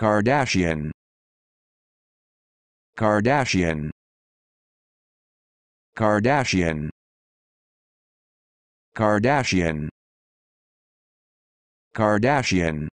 Kardashian Kardashian Kardashian Kardashian Kardashian